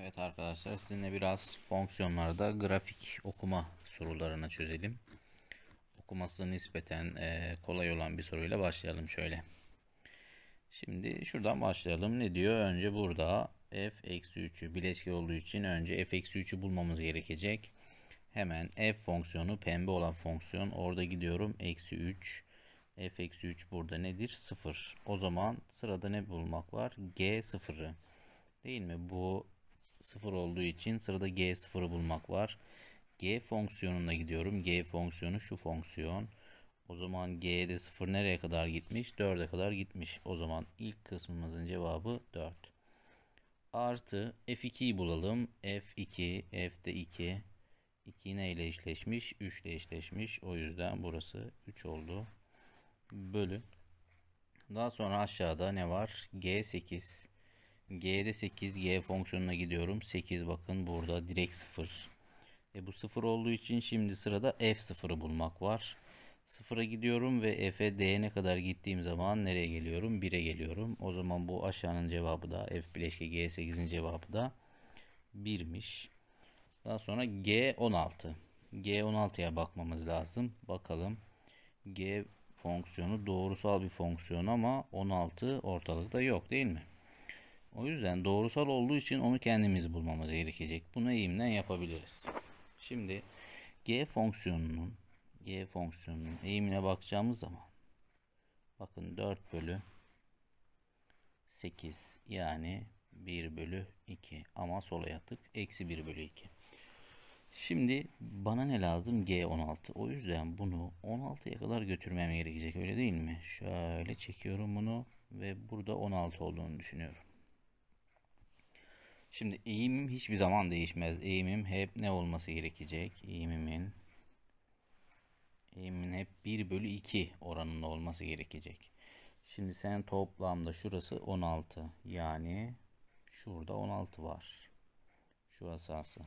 Evet arkadaşlar sizinle biraz fonksiyonlarda grafik okuma sorularını çözelim. Okuması nispeten e, kolay olan bir soruyla başlayalım şöyle. Şimdi şuradan başlayalım. Ne diyor? Önce burada f-3'ü bileşke olduğu için önce f-3'ü bulmamız gerekecek. Hemen f fonksiyonu pembe olan fonksiyon. Orada gidiyorum. Eksi 3 f-3 burada nedir? 0. O zaman sırada ne bulmak var? g 0'ı. Değil mi? Bu 0 olduğu için sırada G0'ı bulmak var. G fonksiyonuna gidiyorum. G fonksiyonu şu fonksiyon. O zaman G'de 0 nereye kadar gitmiş? 4'e kadar gitmiş. O zaman ilk kısmımızın cevabı 4. Artı F2'yi bulalım. F2, F'de 2. 2 ne ile eşleşmiş? 3 ile eşleşmiş. O yüzden burası 3 oldu. Bölü. Daha sonra aşağıda ne var? G8. G'de 8. G fonksiyonuna gidiyorum. 8 bakın burada direkt 0. E bu 0 olduğu için şimdi sırada F0'ı bulmak var. 0'a gidiyorum ve F'e D'ne kadar gittiğim zaman nereye geliyorum? 1'e geliyorum. O zaman bu aşağının cevabı da F bileşke G8'in cevabı da 1'miş. Daha sonra G16. G16'ya bakmamız lazım. Bakalım G fonksiyonu doğrusal bir fonksiyon ama 16 ortalıkta yok değil mi? O yüzden doğrusal olduğu için onu kendimiz bulmamız gerekecek. Bunu eğimden yapabiliriz. Şimdi g fonksiyonunun g fonksiyonunun eğimine bakacağımız zaman bakın 4 bölü 8 yani 1 bölü 2 ama sola yattık eksi 1 bölü 2. Şimdi bana ne lazım? G16. O yüzden bunu 16'ya kadar götürmem gerekecek öyle değil mi? Şöyle çekiyorum bunu ve burada 16 olduğunu düşünüyorum. Şimdi eğimim hiçbir zaman değişmez. Eğimim hep ne olması gerekecek? Eğimimin eğimin hep 1 bölü 2 oranında olması gerekecek. Şimdi sen toplamda şurası 16. Yani şurada 16 var. Şu asası.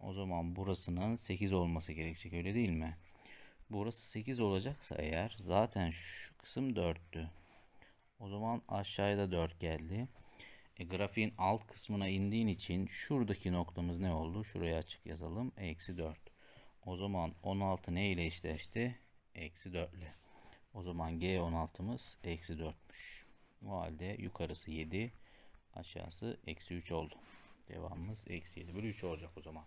O zaman burasının 8 olması gerekecek öyle değil mi? Burası 8 olacaksa eğer zaten şu kısım 4'tü. O zaman aşağıya da 4 geldi. E, grafiğin alt kısmına indiğin için şuradaki noktamız ne oldu? Şuraya açık yazalım. Eksi 4. O zaman 16 ne ile eşleşti? Eksi 4 ile. O zaman G16'mız eksi 4'müş. O halde yukarısı 7 aşağısı eksi 3 oldu. Devamımız eksi 7 bölü 3 olacak o zaman.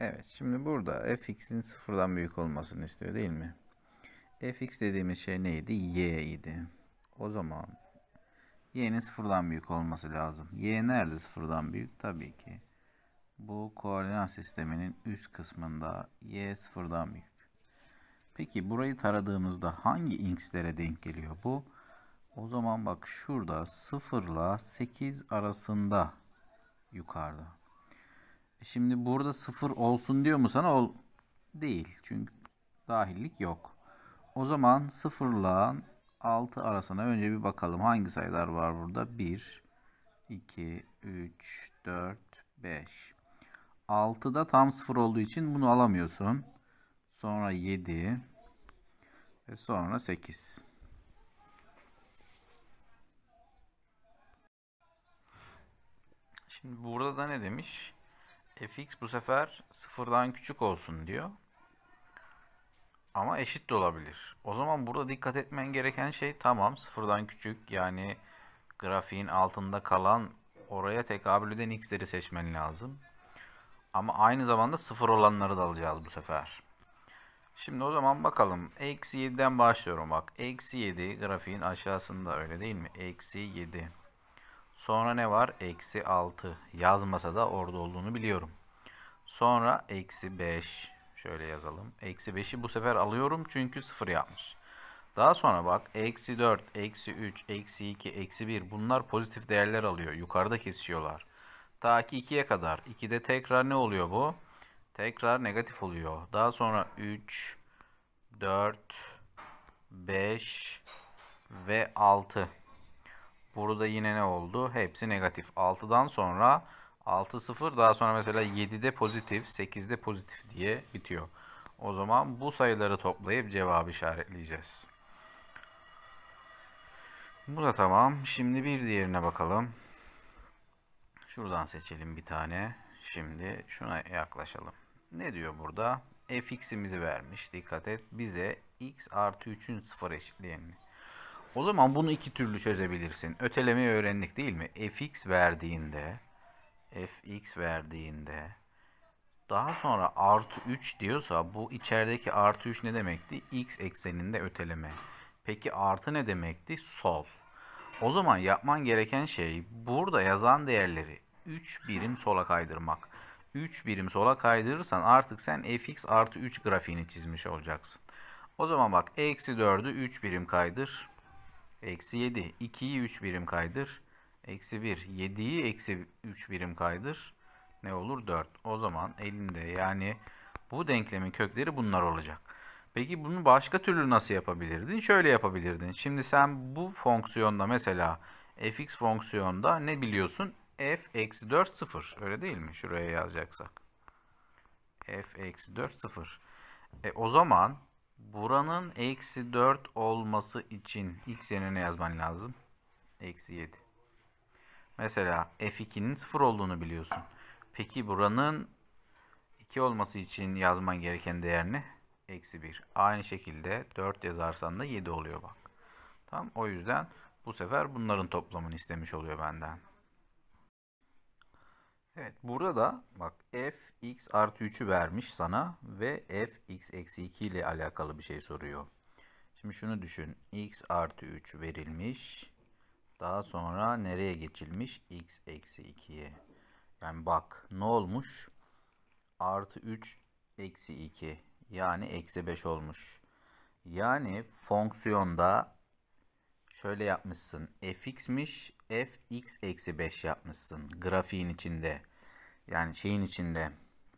Evet şimdi burada fx'in sıfırdan büyük olmasını istiyor değil mi? fx dediğimiz şey neydi? y idi. O zaman y'nin sıfırdan büyük olması lazım. Y nerede sıfırdan büyük? Tabii ki bu koordinat sisteminin üst kısmında y sıfırdan büyük. Peki burayı taradığımızda hangi x'lere denk geliyor bu? O zaman bak şurada 0 ile 8 arasında yukarıda. E şimdi burada 0 olsun diyor mu sana? Ol değil. Çünkü dahillik yok. O zaman 0 ile 6 arasına önce bir bakalım. Hangi sayılar var burada? 1, 2, 3, 4, 5. 6'da tam 0 olduğu için bunu alamıyorsun. Sonra 7 ve sonra 8. Şimdi burada da ne demiş? fx bu sefer sıfırdan küçük olsun diyor. Ama eşit de olabilir. O zaman burada dikkat etmen gereken şey tamam sıfırdan küçük yani grafiğin altında kalan oraya tekabül eden x'leri seçmen lazım. Ama aynı zamanda sıfır olanları da alacağız bu sefer. Şimdi o zaman bakalım. Eksi 7'den başlıyorum bak. Eksi 7 grafiğin aşağısında öyle değil mi? Eksi 7. Sonra ne var? Eksi 6. Yazmasa da orada olduğunu biliyorum. Sonra eksi 5. Şöyle yazalım. Eksi 5'i bu sefer alıyorum çünkü 0 yapmış. Daha sonra bak eksi 4, eksi 3, eksi 2, eksi 1 bunlar pozitif değerler alıyor. Yukarıda kesiyorlar. Ta ki 2'ye kadar. 2'de tekrar ne oluyor bu? Tekrar negatif oluyor. Daha sonra 3, 4, 5 ve 6. Burada yine ne oldu? Hepsi negatif. 6'dan sonra 6-0 daha sonra mesela 7'de pozitif, 8'de pozitif diye bitiyor. O zaman bu sayıları toplayıp cevabı işaretleyeceğiz. Bu da tamam. Şimdi bir diğerine bakalım. Şuradan seçelim bir tane. Şimdi şuna yaklaşalım. Ne diyor burada? fx'imizi vermiş. Dikkat et. Bize x artı 3'ün sıfır eşitliğini. O zaman bunu iki türlü çözebilirsin. Ötelemeyi öğrendik değil mi? fx verdiğinde fx verdiğinde daha sonra artı 3 diyorsa bu içerideki artı 3 ne demekti? X ekseninde öteleme. Peki artı ne demekti? Sol. O zaman yapman gereken şey burada yazan değerleri 3 birim sola kaydırmak. 3 birim sola kaydırırsan artık sen fx artı 3 grafiğini çizmiş olacaksın. O zaman bak eksi 4'ü 3 birim kaydır. Eksi 7. 2'yi 3 birim kaydır. Eksi 1. 7'yi eksi 3 birim kaydır. Ne olur? 4. O zaman elinde yani bu denklemin kökleri bunlar olacak. Peki bunu başka türlü nasıl yapabilirdin? Şöyle yapabilirdin. Şimdi sen bu fonksiyonda mesela fx fonksiyonda ne biliyorsun? f eksi 4 0. Öyle değil mi? Şuraya yazacaksak. f eksi 4 0. E, o zaman buranın eksi 4 olması için x yerine ne yazman lazım? Eksi 7. Mesela F2'nin 0 olduğunu biliyorsun. Peki buranın 2 olması için yazman gereken değer ne? Eksi 1. Aynı şekilde 4 yazarsan da 7 oluyor bak. Tam o yüzden bu sefer bunların toplamını istemiş oluyor benden. Evet burada da bak f x artı 3'ü vermiş sana ve f x eksi 2 ile alakalı bir şey soruyor. Şimdi şunu düşün. x artı 3 verilmiş. Daha sonra nereye geçilmiş? x eksi 2'ye. Yani bak ne olmuş? Artı 3 eksi 2. Yani eksi 5 olmuş. Yani fonksiyonda şöyle yapmışsın. fx'miş f x eksi 5 yapmışsın. Grafiğin içinde. Yani şeyin içinde.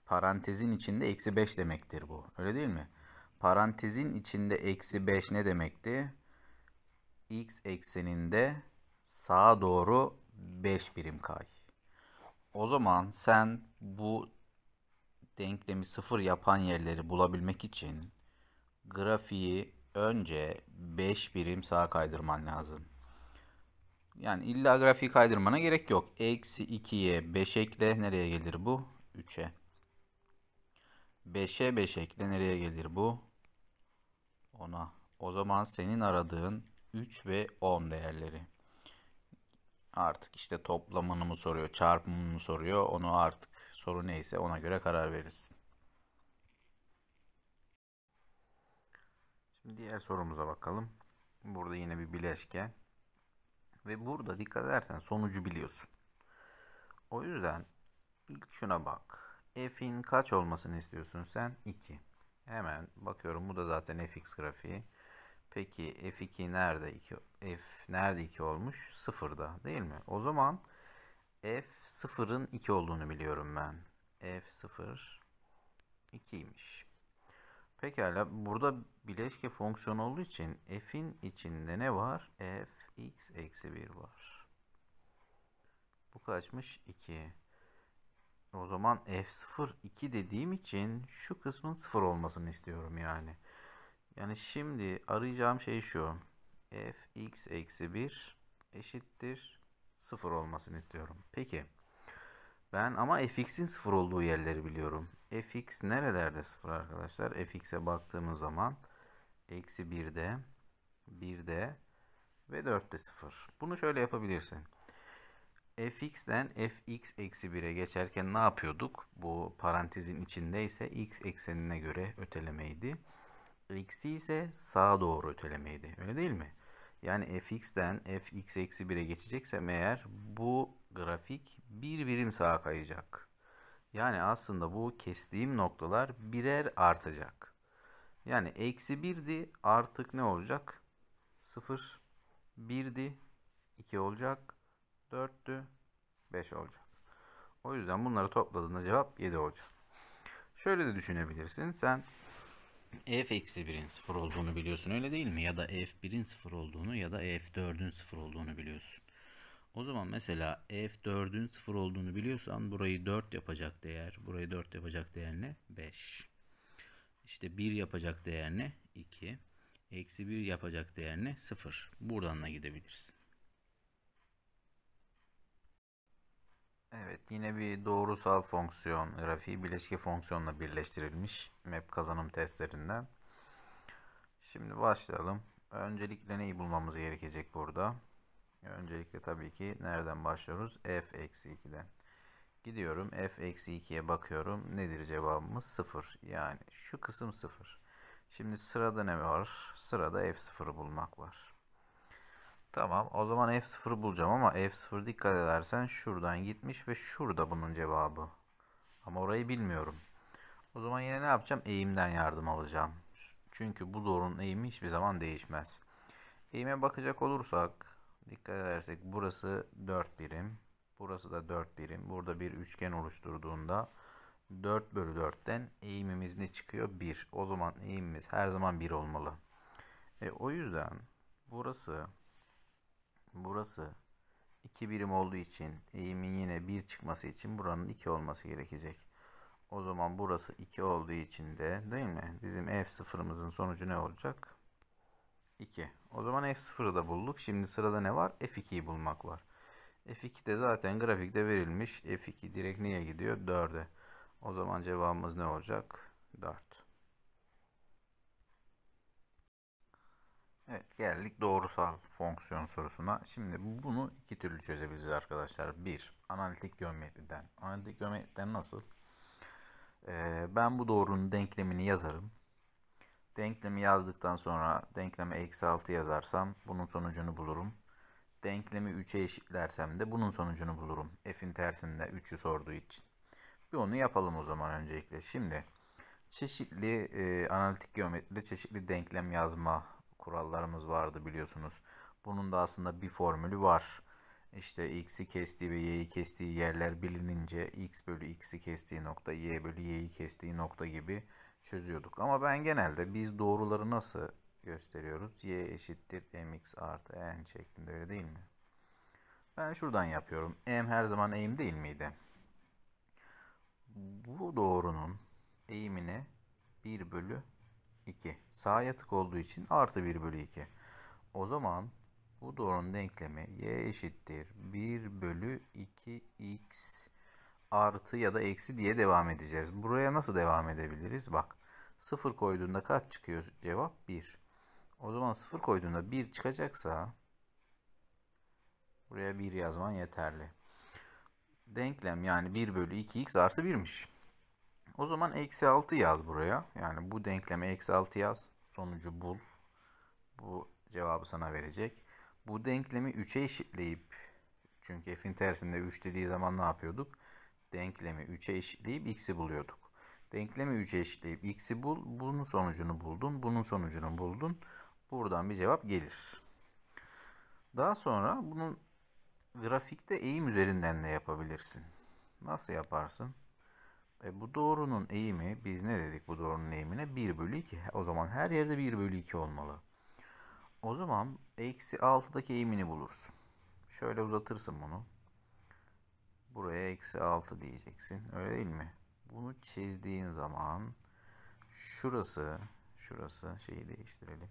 Parantezin içinde eksi 5 demektir bu. Öyle değil mi? Parantezin içinde eksi 5 ne demekti? x ekseninde sağa doğru 5 birim kay. O zaman sen bu denklemi sıfır yapan yerleri bulabilmek için grafiği önce 5 birim sağa kaydırman lazım. Yani illa grafiği kaydırmana gerek yok. Eksi 2'ye 5 ekle. Nereye gelir bu? 3'e. 5'e 5 ekle. Nereye gelir bu? 10'a. O zaman senin aradığın 3 ve 10 değerleri artık işte toplamını mı soruyor, çarpımını mı soruyor. Onu artık soru neyse ona göre karar verirsin. Şimdi diğer sorumuza bakalım. Burada yine bir bileşken. Ve burada dikkat edersen sonucu biliyorsun. O yüzden ilk şuna bak. F'in kaç olmasını istiyorsun sen? 2. Hemen bakıyorum. Bu da zaten fx grafiği. Peki F2 nerede 2? F nerede 2 olmuş? 0'da değil mi? O zaman F 0'ın 2 olduğunu biliyorum ben. F 0 2'ymiş. Pekala burada bileşke fonksiyon olduğu için f'in içinde ne var? f x eksi 1 var. Bu kaçmış? 2. O zaman f0 2 dediğim için şu kısmın 0 olmasını istiyorum yani. Yani şimdi arayacağım şey şu. f(x eksi 1 eşittir 0 olmasını istiyorum. Peki. Ben ama fx'in 0 olduğu yerleri biliyorum. fx nerelerde 0 arkadaşlar? fx'e baktığımız zaman eksi 1'de, 1'de ve 4'te 0. Bunu şöyle yapabilirsin. fx'den fx eksi 1'e geçerken ne yapıyorduk? Bu parantezin içindeyse x eksenine göre ötelemeydi eksi ise sağa doğru ötelemeydi. Öyle değil mi? Yani fx'den fx eksi 1'e geçecekse, eğer bu grafik bir birim sağa kayacak. Yani aslında bu kestiğim noktalar birer artacak. Yani eksi 1'di artık ne olacak? 0, 1'di 2 olacak, 4'tü 5 olacak. O yüzden bunları topladığında cevap 7 olacak. Şöyle de düşünebilirsin. Sen f eksi 1'in 0 olduğunu biliyorsun öyle değil mi? Ya da f 1'in 0 olduğunu ya da f 4'ün 0 olduğunu biliyorsun. O zaman mesela f 4'ün 0 olduğunu biliyorsan burayı 4 yapacak değer. Burayı 4 yapacak değer ne? 5. İşte 1 yapacak değer ne? 2. Eksi 1 yapacak değer ne? 0. Buradan da gidebilirsin. Evet yine bir doğrusal fonksiyon grafiği bileşke fonksiyonla birleştirilmiş map kazanım testlerinden. Şimdi başlayalım. Öncelikle neyi bulmamız gerekecek burada? Öncelikle tabii ki nereden başlıyoruz? f-2'den. Gidiyorum f-2'ye bakıyorum. Nedir cevabımız? 0. Yani şu kısım 0. Şimdi sırada ne var? Sırada f0'ı bulmak var. Tamam o zaman f0 bulacağım ama f0 dikkat edersen şuradan gitmiş ve şurada bunun cevabı. Ama orayı bilmiyorum. O zaman yine ne yapacağım? Eğimden yardım alacağım. Çünkü bu doğrunun eğimi hiçbir zaman değişmez. Eğime bakacak olursak dikkat edersek burası 4 birim. Burası da 4 birim. Burada bir üçgen oluşturduğunda 4 bölü 4'ten eğimimiz ne çıkıyor? 1. O zaman eğimimiz her zaman 1 olmalı. E, o yüzden burası burası 2 birim olduğu için eğimin yine 1 çıkması için buranın 2 olması gerekecek. O zaman burası 2 olduğu için de değil mi? Bizim f sıfırımızın sonucu ne olacak? 2. O zaman f0'ı da bulduk. Şimdi sırada ne var? f2'yi bulmak var. f2 de zaten grafikte verilmiş. f2 direkt neye gidiyor? 4'e. O zaman cevabımız ne olacak? 4. Evet geldik doğrusal fonksiyon sorusuna. Şimdi bunu iki türlü çözebiliriz arkadaşlar. Bir, analitik geometriden. Analitik geometriden nasıl? Ee, ben bu doğrunun denklemini yazarım. Denklemi yazdıktan sonra denklemi eksi 6 yazarsam bunun sonucunu bulurum. Denklemi 3'e eşitlersem de bunun sonucunu bulurum. F'in tersinde 3'ü sorduğu için. Bir onu yapalım o zaman öncelikle. Şimdi çeşitli e, analitik geometride çeşitli denklem yazma kurallarımız vardı biliyorsunuz. Bunun da aslında bir formülü var. İşte x'i kestiği ve y'yi kestiği yerler bilinince x bölü x'i kestiği nokta, y bölü y'yi kestiği nokta gibi çözüyorduk. Ama ben genelde biz doğruları nasıl gösteriyoruz? y eşittir mx artı n şeklinde öyle değil mi? Ben şuradan yapıyorum. m her zaman eğim değil miydi? Bu doğrunun eğimine 1 bölü 2. Sağ yatık olduğu için artı 1 bölü 2. O zaman bu doğrunun denklemi y eşittir 1 bölü 2x artı ya da eksi diye devam edeceğiz. Buraya nasıl devam edebiliriz? Bak 0 koyduğunda kaç çıkıyor? Cevap 1. O zaman 0 koyduğunda 1 çıkacaksa buraya 1 yazman yeterli. Denklem yani 1 bölü 2x artı 1'miş. O zaman eksi 6 yaz buraya. Yani bu denkleme eksi 6 yaz. Sonucu bul. Bu cevabı sana verecek. Bu denklemi 3'e eşitleyip çünkü f'in tersinde 3 dediği zaman ne yapıyorduk? Denklemi 3'e eşitleyip x'i buluyorduk. Denklemi 3'e eşitleyip x'i bul. Bunun sonucunu buldun. Bunun sonucunu buldun. Buradan bir cevap gelir. Daha sonra bunun grafikte eğim üzerinden de yapabilirsin. Nasıl yaparsın? E bu doğrunun eğimi biz ne dedik bu doğrunun eğimine 1 bölü 2. O zaman her yerde 1 bölü 2 olmalı. O zaman eksi 6'daki eğimini bulursun. Şöyle uzatırsın bunu. Buraya eksi 6 diyeceksin. Öyle değil mi? Bunu çizdiğin zaman şurası şurası şeyi değiştirelim.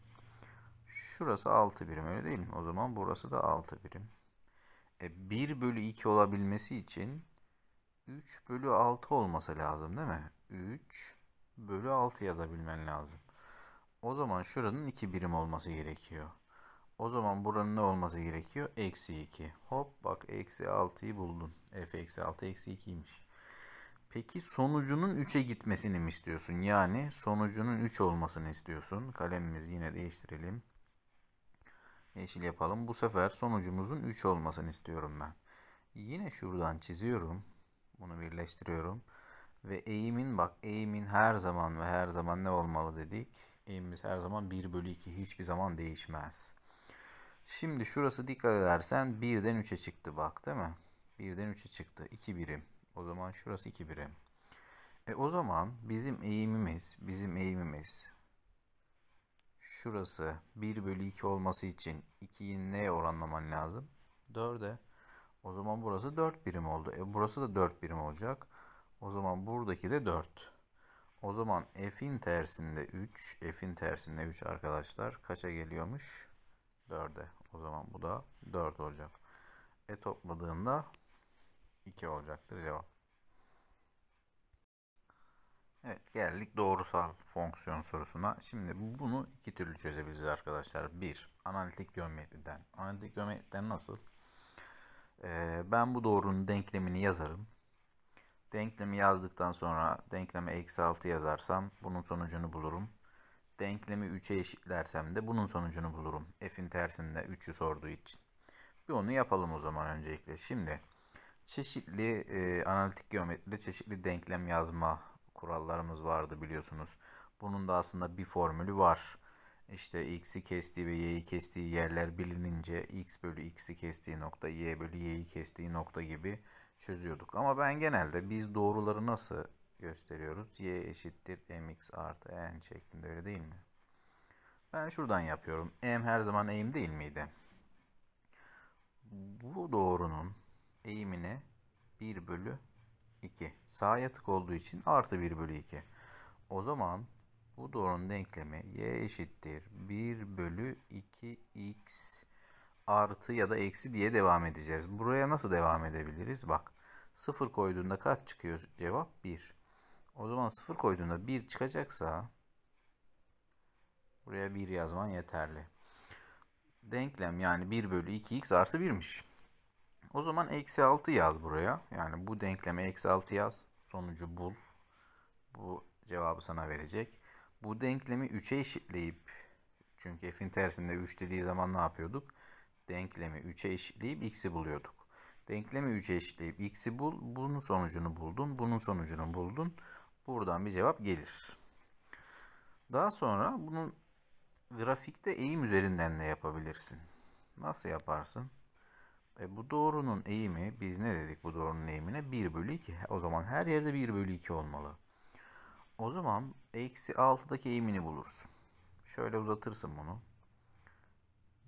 Şurası 6 birim öyle değil mi? O zaman burası da 6 birim. E 1 bölü 2 olabilmesi için 3 bölü 6 olması lazım değil mi? 3 bölü 6 yazabilmen lazım. O zaman şuranın 2 birim olması gerekiyor. O zaman buranın ne olması gerekiyor? Eksi 2. Hop bak eksi 6'yı buldun. F eksi 6 eksi 2'ymiş. Peki sonucunun 3'e gitmesini mi istiyorsun? Yani sonucunun 3 olmasını istiyorsun. Kalemimizi yine değiştirelim. Yeşil yapalım. Bu sefer sonucumuzun 3 olmasını istiyorum ben. Yine şuradan çiziyorum. Bunu birleştiriyorum. Ve eğimin bak eğimin her zaman ve her zaman ne olmalı dedik. Eğimimiz her zaman 1 bölü 2 hiçbir zaman değişmez. Şimdi şurası dikkat edersen 1'den 3'e çıktı bak değil mi? 1'den 3'e çıktı. 2 birim. O zaman şurası 2 birim. E o zaman bizim eğimimiz, bizim eğimimiz şurası 1 bölü 2 olması için 2'yi neye oranlaman lazım? 4'e. O zaman burası 4 birim oldu. E burası da 4 birim olacak. O zaman buradaki de 4. O zaman f'in tersinde 3. F'in tersinde 3 arkadaşlar. Kaça geliyormuş? 4'e. O zaman bu da 4 olacak. E topladığında 2 olacaktır cevap. Evet geldik doğrusal fonksiyon sorusuna. Şimdi bunu iki türlü çözebiliriz arkadaşlar. 1. Analitik geometriden. Analitik geometriden nasıl? Ee, ben bu doğrunun denklemini yazarım. Denklemi yazdıktan sonra denklemi eksi 6 yazarsam bunun sonucunu bulurum. Denklemi 3'e eşitlersem de bunun sonucunu bulurum. F'in tersinde 3'ü sorduğu için. Bir onu yapalım o zaman öncelikle. Şimdi çeşitli e, analitik geometride çeşitli denklem yazma kurallarımız vardı biliyorsunuz. Bunun da aslında bir formülü var işte x'i kestiği ve y'yi kestiği yerler bilinince x bölü x'i kestiği nokta, y bölü y'yi kestiği nokta gibi çözüyorduk. Ama ben genelde biz doğruları nasıl gösteriyoruz? y eşittir mx artı n şeklinde öyle değil mi? Ben şuradan yapıyorum. m her zaman eğim değil miydi? Bu doğrunun eğimine 1 bölü 2. Sağ yatık olduğu için artı 1 bölü 2. O zaman bu doğrunun denklemi y eşittir 1 bölü 2x artı ya da eksi diye devam edeceğiz. Buraya nasıl devam edebiliriz? Bak 0 koyduğunda kaç çıkıyor? Cevap 1. O zaman 0 koyduğunda 1 çıkacaksa buraya 1 yazman yeterli. Denklem yani 1 bölü 2x artı 1'miş. O zaman eksi 6 yaz buraya. Yani bu denkleme eksi 6 yaz. Sonucu bul. Bu cevabı sana verecek bu denklemi 3'e eşitleyip çünkü f'in tersinde 3 dediği zaman ne yapıyorduk? Denklemi 3'e eşitleyip x'i buluyorduk. Denklemi 3'e eşitleyip x'i bul. Bunun sonucunu buldun. Bunun sonucunu buldun. Buradan bir cevap gelir. Daha sonra bunun grafikte eğim üzerinden de yapabilirsin. Nasıl yaparsın? E bu doğrunun eğimi biz ne dedik bu doğrunun eğimine? 1 bölü 2. O zaman her yerde 1 bölü 2 olmalı. O zaman eksi 6'daki eğimini bulursun. Şöyle uzatırsın bunu.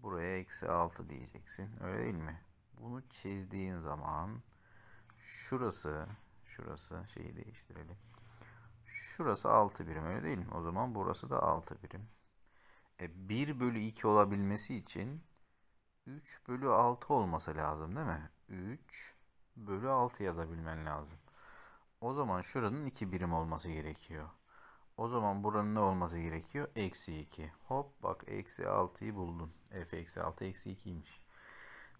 Buraya eksi 6 diyeceksin. Öyle değil mi? Bunu çizdiğin zaman şurası şurası şeyi değiştirelim. Şurası 6 birim öyle değil mi? O zaman burası da 6 birim. E, 1 bölü 2 olabilmesi için 3 bölü 6 olması lazım değil mi? 3 bölü 6 yazabilmen lazım. O zaman şuranın 2 birim olması gerekiyor. O zaman buranın ne olması gerekiyor? Eksi 2. Hop bak eksi 6'yı buldun. F eksi 6 eksi 2'ymiş.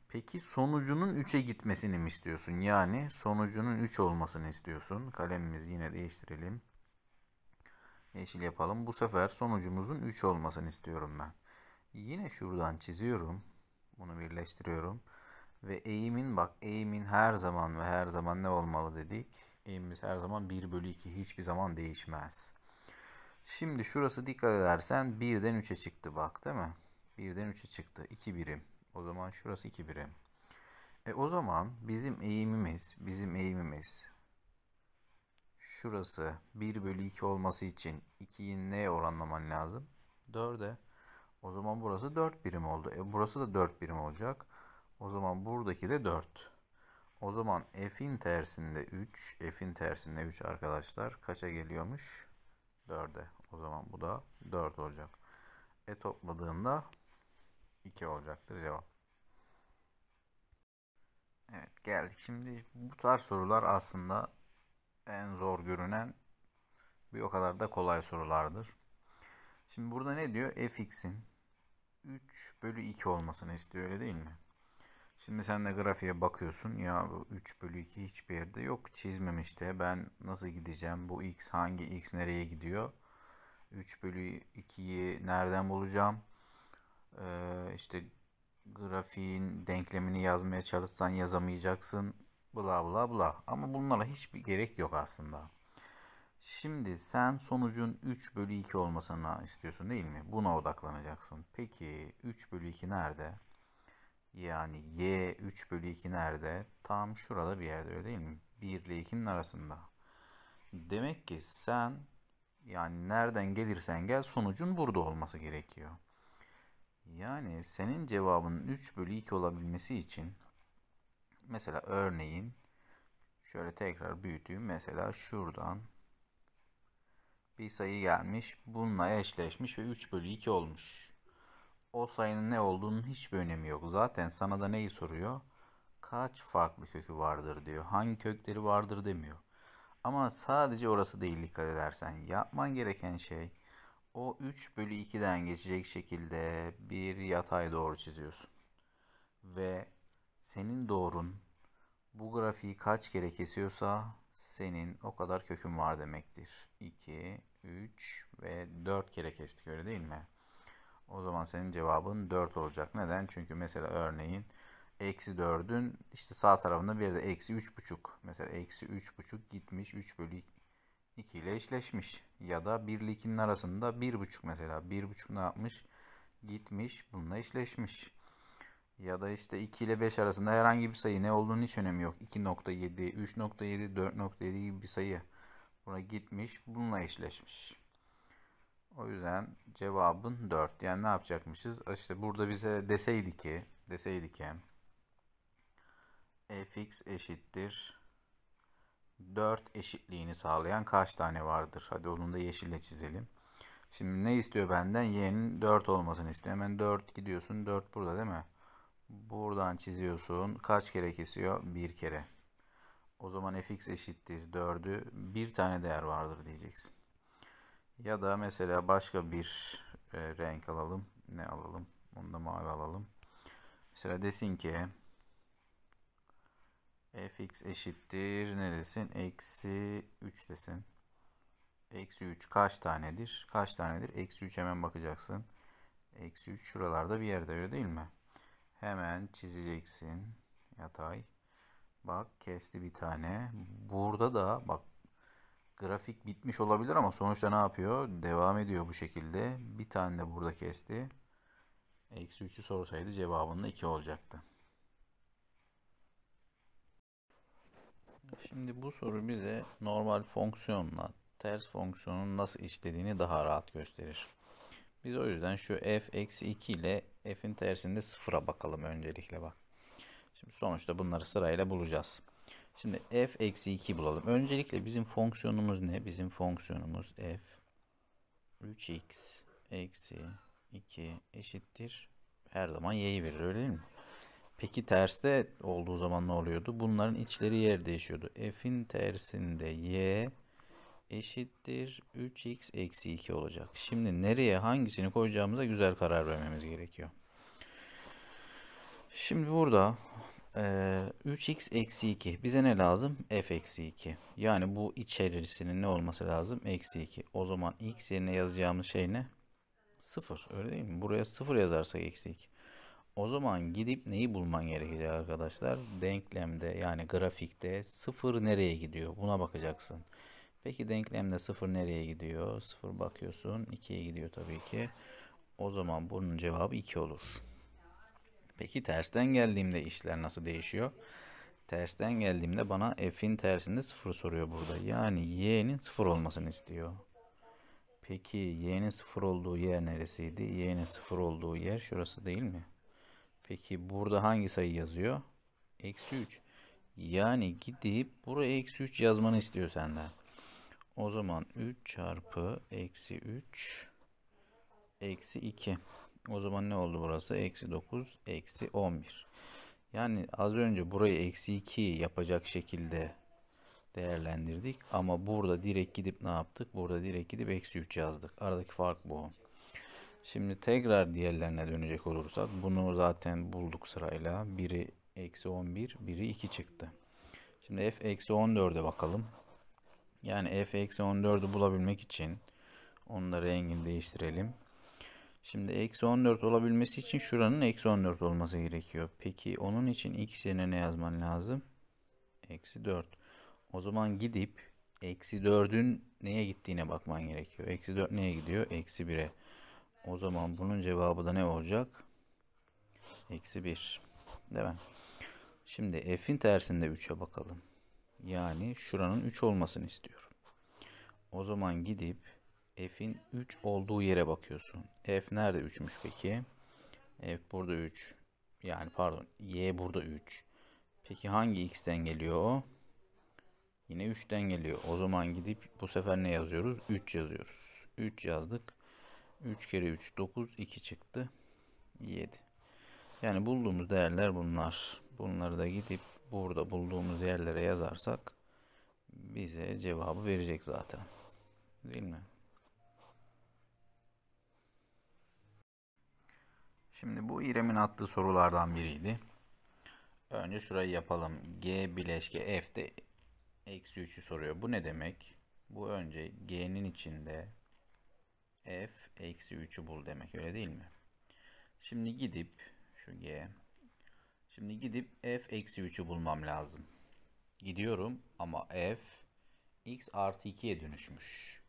Peki sonucunun 3'e gitmesini mi istiyorsun? Yani sonucunun 3 olmasını istiyorsun. Kalemimizi yine değiştirelim. Yeşil yapalım. Bu sefer sonucumuzun 3 olmasını istiyorum ben. Yine şuradan çiziyorum. Bunu birleştiriyorum. Ve eğimin bak eğimin her zaman ve her zaman ne olmalı dedik? eğimimiz her zaman 1 bölü 2 hiçbir zaman değişmez. Şimdi şurası dikkat edersen 1'den 3'e çıktı bak değil mi? 1'den 3'e çıktı. 2 birim. O zaman şurası 2 birim. E o zaman bizim eğimimiz, bizim eğimimiz şurası 1 bölü 2 olması için 2'yi neye oranlaman lazım? 4'e. O zaman burası 4 birim oldu. E burası da 4 birim olacak. O zaman buradaki de 4. O zaman f'in tersinde 3, f'in tersinde 3 arkadaşlar kaça geliyormuş? 4'e. O zaman bu da 4 olacak. E topladığında 2 olacaktır cevap. Evet geldik. Şimdi bu tarz sorular aslında en zor görünen bir o kadar da kolay sorulardır. Şimdi burada ne diyor? fx'in 3 bölü 2 olmasını istiyor öyle değil mi? Şimdi sen de grafiğe bakıyorsun ya bu 3 bölü 2 hiçbir yerde yok çizmemişti. ben nasıl gideceğim bu x hangi x nereye gidiyor 3 bölü 2'yi nereden bulacağım ee, işte grafiğin denklemini yazmaya çalışsan yazamayacaksın bla bla bla ama bunlara hiçbir gerek yok aslında. Şimdi sen sonucun 3 bölü 2 olmasını istiyorsun değil mi? Buna odaklanacaksın. Peki 3 bölü 2 nerede? Yani y 3 bölü 2 nerede? Tam şurada bir yerde öyle değil mi? 1 ile 2'nin arasında. Demek ki sen yani nereden gelirsen gel sonucun burada olması gerekiyor. Yani senin cevabının 3 bölü 2 olabilmesi için mesela örneğin şöyle tekrar büyüteyim. Mesela şuradan bir sayı gelmiş. Bununla eşleşmiş ve 3 bölü 2 olmuş o sayının ne olduğunun hiçbir önemi yok. Zaten sana da neyi soruyor? Kaç farklı kökü vardır diyor. Hangi kökleri vardır demiyor. Ama sadece orası değil dikkat edersen. Yapman gereken şey o 3 bölü 2'den geçecek şekilde bir yatay doğru çiziyorsun. Ve senin doğrun bu grafiği kaç kere kesiyorsa senin o kadar kökün var demektir. 2, 3 ve 4 kere kestik öyle değil mi? O zaman senin cevabın 4 olacak. Neden? Çünkü mesela örneğin eksi 4'ün işte sağ tarafında bir de eksi 3,5. Mesela eksi 3,5 gitmiş 3 bölü 2 ile eşleşmiş. Ya da 1 ile 2'nin arasında 1,5 mesela. 1,5 ne yapmış? Gitmiş bununla eşleşmiş. Ya da işte 2 ile 5 arasında herhangi bir sayı ne olduğunu hiç önemi yok. 2.7, 3.7, 4.7 gibi bir sayı. Buna gitmiş bununla eşleşmiş. O yüzden cevabın 4. Yani ne yapacakmışız? E işte burada bize deseydi ki, deseydi ki fx eşittir 4 eşitliğini sağlayan kaç tane vardır? Hadi onu da yeşille çizelim. Şimdi ne istiyor benden? Y'nin 4 olmasını istiyor. Hemen 4 gidiyorsun. 4 burada değil mi? Buradan çiziyorsun. Kaç kere kesiyor? 1 kere. O zaman fx eşittir 4'ü bir tane değer vardır diyeceksin. Ya da mesela başka bir e, renk alalım. Ne alalım? Onu da mavi alalım. Mesela desin ki fx eşittir ne desin? Eksi 3 desin. Eksi 3 kaç tanedir? Kaç tanedir? Eksi 3 hemen bakacaksın. Eksi 3 şuralarda bir yerde öyle değil mi? Hemen çizeceksin. Yatay. Bak kesti bir tane. Burada da bak grafik bitmiş olabilir ama sonuçta ne yapıyor? Devam ediyor bu şekilde. Bir tane de burada kesti. Eksi 3'ü sorsaydı cevabında 2 olacaktı. Şimdi bu soru bize normal fonksiyonla ters fonksiyonun nasıl işlediğini daha rahat gösterir. Biz o yüzden şu f eksi 2 ile f'in tersinde sıfıra bakalım öncelikle bak. Şimdi sonuçta bunları sırayla bulacağız. Şimdi f eksi 2 bulalım. Öncelikle bizim fonksiyonumuz ne? Bizim fonksiyonumuz f 3x eksi 2 eşittir. Her zaman y'yi verir öyle değil mi? Peki terste olduğu zaman ne oluyordu? Bunların içleri yer değişiyordu. F'in tersinde y eşittir 3x eksi 2 olacak. Şimdi nereye hangisini koyacağımıza güzel karar vermemiz gerekiyor. Şimdi burada 3x ee, eksi 2. Bize ne lazım? f eksi 2. Yani bu içerisinin ne olması lazım? Eksi 2. O zaman x yerine yazacağımız şey ne? 0. Öyle değil mi? Buraya 0 yazarsak eksi 2. O zaman gidip neyi bulman gerekecek arkadaşlar? Denklemde yani grafikte 0 nereye gidiyor? Buna bakacaksın. Peki denklemde 0 nereye gidiyor? 0 bakıyorsun. 2'ye gidiyor tabii ki. O zaman bunun cevabı 2 olur. Peki tersten geldiğimde işler nasıl değişiyor? Tersten geldiğimde bana f'in tersinde 0 soruyor burada. Yani y'nin 0 olmasını istiyor. Peki y'nin 0 olduğu yer neresiydi? y'nin 0 olduğu yer şurası değil mi? Peki burada hangi sayı yazıyor? Eksi 3. Yani gidip buraya eksi 3 yazmanı istiyor senden. O zaman 3 çarpı eksi 3 eksi 2. O zaman ne oldu burası? Eksi 9, eksi 11. Yani az önce burayı eksi 2 yapacak şekilde değerlendirdik. Ama burada direkt gidip ne yaptık? Burada direkt gidip eksi 3 yazdık. Aradaki fark bu. Şimdi tekrar diğerlerine dönecek olursak bunu zaten bulduk sırayla. Biri eksi 11, biri 2 çıktı. Şimdi f eksi 14'e bakalım. Yani f eksi 14'ü bulabilmek için onları rengini değiştirelim. Şimdi eksi 14 olabilmesi için şuranın eksi 14 olması gerekiyor. Peki onun için x yerine ne yazman lazım? Eksi 4. O zaman gidip eksi 4'ün neye gittiğine bakman gerekiyor. Eksi 4 neye gidiyor? Eksi 1'e. O zaman bunun cevabı da ne olacak? Eksi 1. Değil mi? Şimdi f'in tersinde 3'e bakalım. Yani şuranın 3 olmasını istiyorum. O zaman gidip f'in 3 olduğu yere bakıyorsun. F nerede 3'müş peki? F burada 3. Yani pardon y burada 3. Peki hangi x'ten geliyor? Yine 3'ten geliyor. O zaman gidip bu sefer ne yazıyoruz? 3 yazıyoruz. 3 yazdık. 3 kere 3 9 2 çıktı. 7. Yani bulduğumuz değerler bunlar. Bunları da gidip burada bulduğumuz yerlere yazarsak bize cevabı verecek zaten. Değil mi? Şimdi bu İrem'in attığı sorulardan biriydi. Önce şurayı yapalım. G bileşke F'de eksi 3'ü soruyor. Bu ne demek? Bu önce G'nin içinde F eksi 3'ü bul demek. Öyle değil mi? Şimdi gidip şu G Şimdi gidip F eksi 3'ü bulmam lazım. Gidiyorum ama F X artı 2'ye dönüşmüş.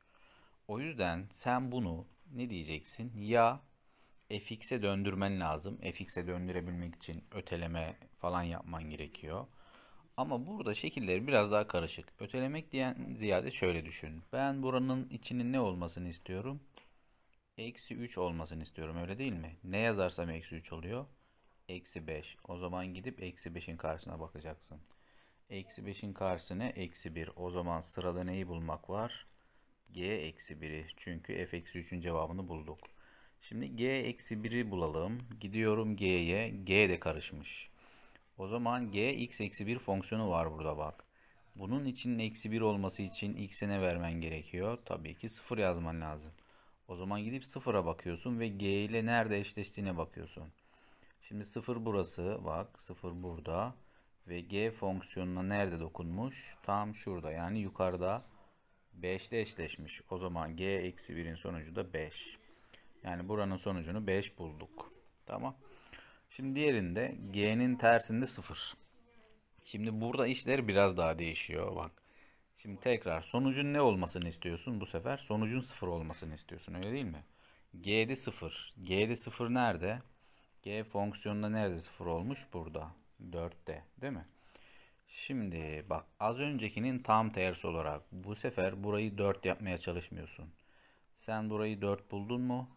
O yüzden sen bunu ne diyeceksin? Ya fx'e döndürmen lazım. fx'e döndürebilmek için öteleme falan yapman gerekiyor. Ama burada şekilleri biraz daha karışık. Ötelemek diyen ziyade şöyle düşün. Ben buranın içinin ne olmasını istiyorum? Eksi 3 olmasını istiyorum öyle değil mi? Ne yazarsam eksi 3 oluyor. Eksi 5. O zaman gidip eksi 5'in karşısına bakacaksın. Eksi 5'in karşısına eksi 1. O zaman sırada neyi bulmak var? G eksi 1'i. Çünkü f eksi 3'ün cevabını bulduk. Şimdi g eksi 1'i bulalım. Gidiyorum g'ye. G de karışmış. O zaman g x eksi 1 fonksiyonu var burada bak. Bunun için eksi 1 olması için x'e ne vermen gerekiyor? Tabii ki 0 yazman lazım. O zaman gidip 0'a bakıyorsun ve g ile nerede eşleştiğine bakıyorsun. Şimdi 0 burası bak 0 burada ve g fonksiyonuna nerede dokunmuş? Tam şurada yani yukarıda 5 ile eşleşmiş. O zaman g eksi 1'in sonucu da 5. Yani buranın sonucunu 5 bulduk. Tamam. Şimdi diğerinde G'nin tersinde 0. Şimdi burada işler biraz daha değişiyor bak. Şimdi tekrar sonucun ne olmasını istiyorsun bu sefer? Sonucun 0 olmasını istiyorsun öyle değil mi? G'de 0. G'de 0 nerede? G fonksiyonunda nerede 0 olmuş? Burada. 4'te değil mi? Şimdi bak az öncekinin tam tersi olarak bu sefer burayı 4 yapmaya çalışmıyorsun. Sen burayı 4 buldun mu?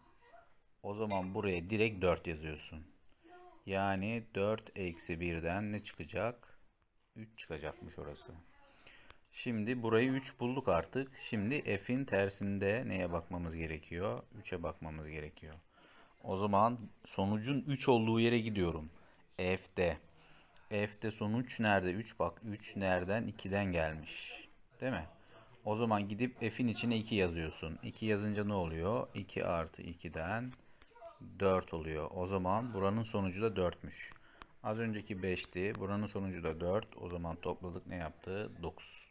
O zaman buraya direkt 4 yazıyorsun. Yani 4 eksi 1'den ne çıkacak? 3 çıkacakmış orası. Şimdi burayı 3 bulduk artık. Şimdi f'in tersinde neye bakmamız gerekiyor? 3'e bakmamız gerekiyor. O zaman sonucun 3 olduğu yere gidiyorum. F'de. F'de sonuç nerede? 3 bak 3 nereden? 2'den gelmiş. Değil mi? O zaman gidip f'in içine 2 yazıyorsun. 2 yazınca ne oluyor? 2 artı 2'den 4 oluyor. O zaman buranın sonucu da 4'müş. Az önceki 5'ti. Buranın sonucu da 4. O zaman topladık ne yaptı? 9.